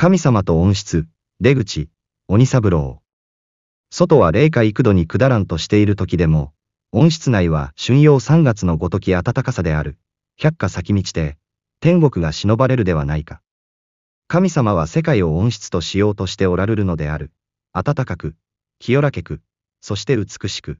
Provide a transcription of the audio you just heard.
神様と温室、出口、鬼三郎。外は霊下幾度にくだらんとしている時でも、温室内は春陽三月のごとき暖かさである、百花先道で、天国が忍ばれるではないか。神様は世界を温室としようとしておられるのである。暖かく、清らけく、そして美しく。